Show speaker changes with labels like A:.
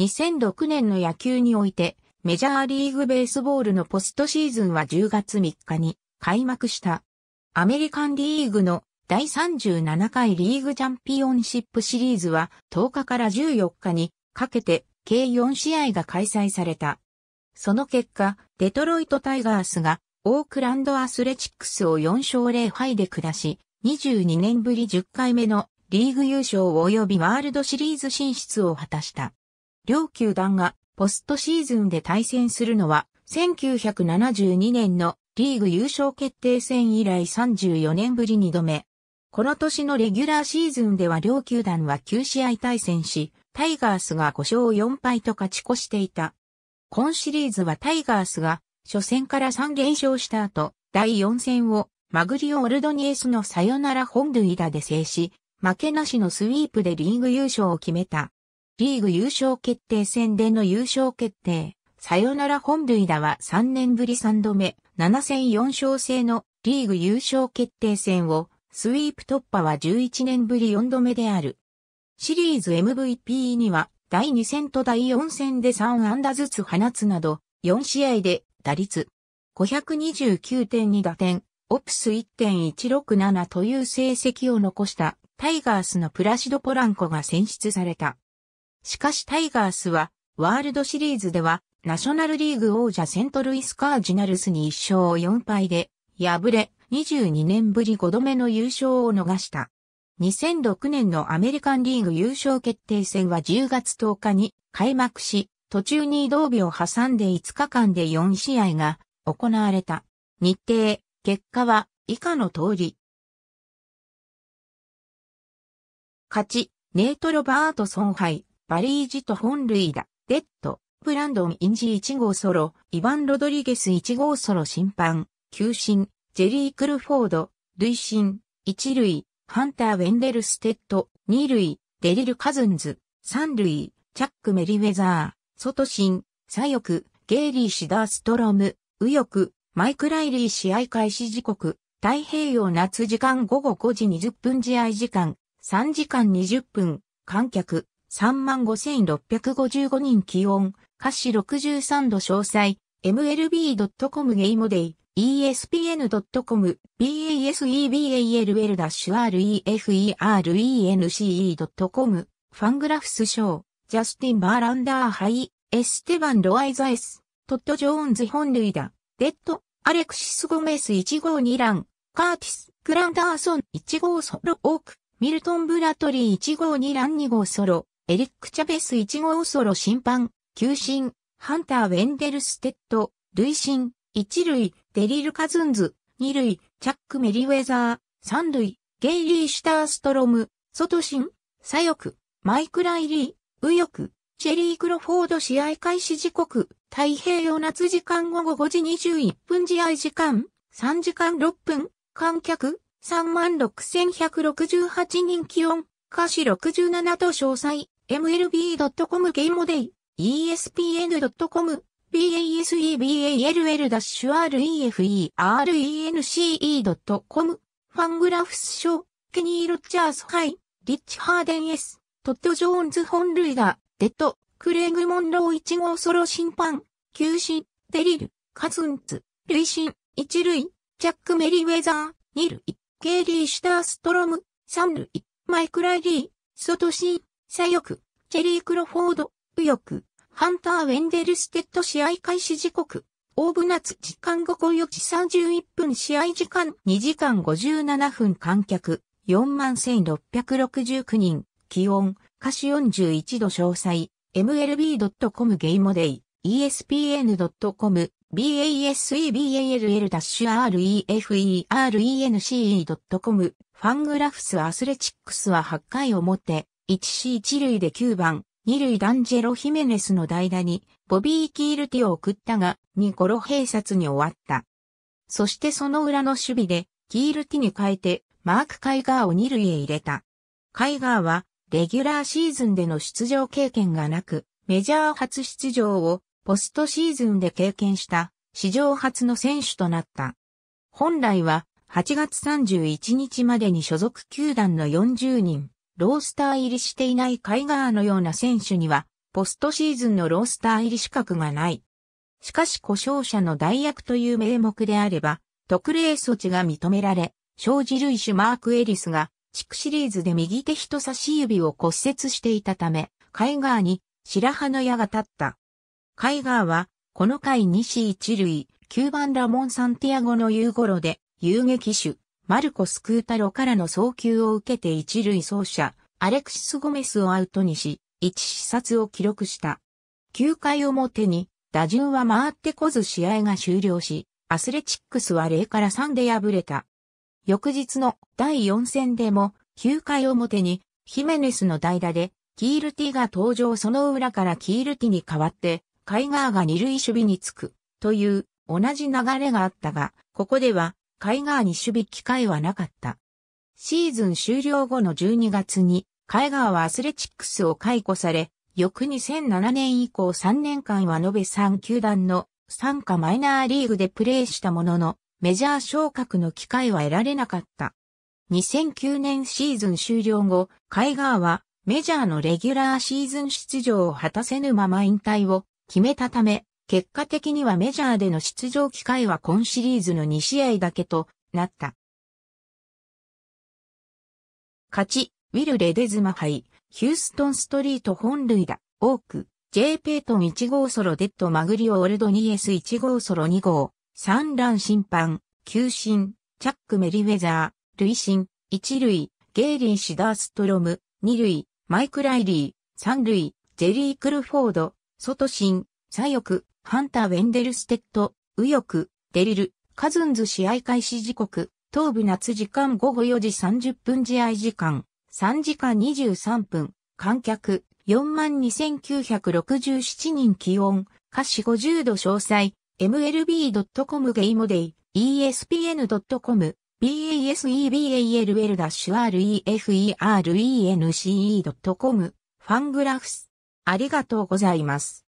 A: 2006年の野球において、メジャーリーグベースボールのポストシーズンは10月3日に開幕した。アメリカンリーグの第37回リーグチャンピオンシップシリーズは10日から14日にかけて計4試合が開催された。その結果、デトロイトタイガースがオークランドアスレチックスを4勝0敗で下し、22年ぶり10回目のリーグ優勝及びワールドシリーズ進出を果たした。両球団がポストシーズンで対戦するのは、1972年のリーグ優勝決定戦以来34年ぶり2度目。この年のレギュラーシーズンでは両球団は9試合対戦し、タイガースが5勝4敗と勝ち越していた。今シリーズはタイガースが初戦から3連勝した後、第4戦をマグリオ・オルドニエスのサヨナラ本塁打で制し、負けなしのスイープでリーグ優勝を決めた。リーグ優勝決定戦での優勝決定、サヨナラ本塁打は3年ぶり3度目、7戦4勝制のリーグ優勝決定戦を、スイープ突破は11年ぶり4度目である。シリーズ MVP には、第2戦と第4戦で3安打ずつ放つなど、4試合で打率529.2打点、オプス1.167という成績を残したタイガースのプラシド・ポランコが選出された。しかしタイガースは、ワールドシリーズでは、ナショナルリーグ王者セントルイスカージナルスに1勝4敗で、敗れ、22年ぶり5度目の優勝を逃した。2006年のアメリカンリーグ優勝決定戦は10月10日に開幕し、途中に移動日を挟んで5日間で4試合が行われた。日程、結果は以下の通り。勝ち、ネート・ロバートソン杯。バリージと本類だ。デッド、ブランドン・インジ1号ソロ、イヴァン・ロドリゲス1号ソロ審判、球審、ジェリー・クルフォード、類審、一類、ハンター・ウェンデル・ステッド、二類、デリル・カズンズ、三類、チャック・メリウェザー、ソト・シン、左翼、ゲイリー・シダーストロム、右翼、マイク・ライリー試合開始時刻、太平洋夏時間午後5時20分試合時間、3時間20分、観客、35,655人気温、歌詞63度詳細、mlb.com ゲイモデイ、espn.com、baseball-referen.com e c、ファングラフスショー、ジャスティン・バーランダー・ハイ、エステバン・ロアイザエス、トッド・ジョーンズ本塁打、デッド、アレクシス・ゴメス1号2ラン、カーティス、グランダーソン1号ソロオーク、ミルトン・ブラトリー1号2ラン2号ソロ、エリック・チャベス1号ソロ審判、球審、ハンター・ウェンデルステッド、塁審、1塁、デリル・カズンズ、2塁、チャック・メリウェザー、3塁、ゲイリー・シュターストロム、外審、左翼、マイク・ライリー、右翼、チェリー・クロフォード試合開始時刻、太平洋夏時間午後5時21分試合時間、3時間6分、観客、36,168人気温、歌詞67と詳細。MLB.com ゲームデイ、ESPN.com、BASEBAL-REFERENCE.com、ファングラフス賞、ケニー・ロッチャースイ、リッチ・ハーデンス、トッド・ジョーンズ本塁打、デッド、クレイグ・モンロー1号ソロ審判、球審、デリル、カズンツ、累審、一塁、ジャック・メリウェザー、二塁、ケイリー・シュターストロム、三塁、マイク・ラリー、ソトシー、左翼、チェリー・クロフォード、右翼、ハンター・ウェンデルステッド試合開始時刻、大船津時間午後4時31分試合時間2時間57分観客、41,669人、気温、歌詞41度詳細、mlb.com ゲイモデイ、espn.com、baseball-reference.com、ファングラフスアスレチックスは8回表、1C1 塁で9番、2塁ダンジェロ・ヒメネスの代打に、ボビー・キールティを送ったが、2ゴロ併殺に終わった。そしてその裏の守備で、キールティに変えて、マーク・カイガーを2塁へ入れた。カイガーは、レギュラーシーズンでの出場経験がなく、メジャー初出場を、ポストシーズンで経験した、史上初の選手となった。本来は、8月31日までに所属球団の40人、ロースター入りしていないカイガーのような選手には、ポストシーズンのロースター入り資格がない。しかし故障者の代役という名目であれば、特例措置が認められ、生じ類種マーク・エリスが、地区シリーズで右手人差し指を骨折していたため、カイガーに白羽の矢が立った。カイガーは、この回西一塁、9番ラモン・サンティアゴの夕頃で、遊撃手、マルコス・クータロからの送球を受けて一塁走者、アレクシス・ゴメスをアウトにし、一視察を記録した。9回表に、打順は回ってこず試合が終了し、アスレチックスは0から3で敗れた。翌日の第4戦でも、9回表に、ヒメネスの代打で、キールティが登場その裏からキールティに代わって、カイガーが二塁守備につく、という、同じ流れがあったが、ここでは、カイガーに守備機会はなかった。シーズン終了後の12月に、カイガーはアスレチックスを解雇され、翌2007年以降3年間は延べ3球団の参加マイナーリーグでプレーしたものの、メジャー昇格の機会は得られなかった。2009年シーズン終了後、カイガーはメジャーのレギュラーシーズン出場を果たせぬまま引退を決めたため、結果的にはメジャーでの出場機会は今シリーズの2試合だけとなった。勝ち、ウィル・レデズマ杯、ヒューストンストリート本塁打、オーク、J・ ペイトン1号ソロデッドマグリオ・オルドニエス1号ソロ2号、三乱審判、球審、チャック・メリウェザー、類審、一塁、ゲイリー・シダーストロム、二塁、マイク・ライリー、三塁、ジェリー・クルフォード、外審、左翼、ハンター・ウェンデルステッド、右翼、デリル、カズンズ試合開始時刻、東部夏時間午後4時30分試合時間、3時間23分、観客、42,967人気温、歌詞50度詳細、mlb.com ゲイモデイ、espn.com、baseball-reference.com、ファングラフス。ありがとうございます。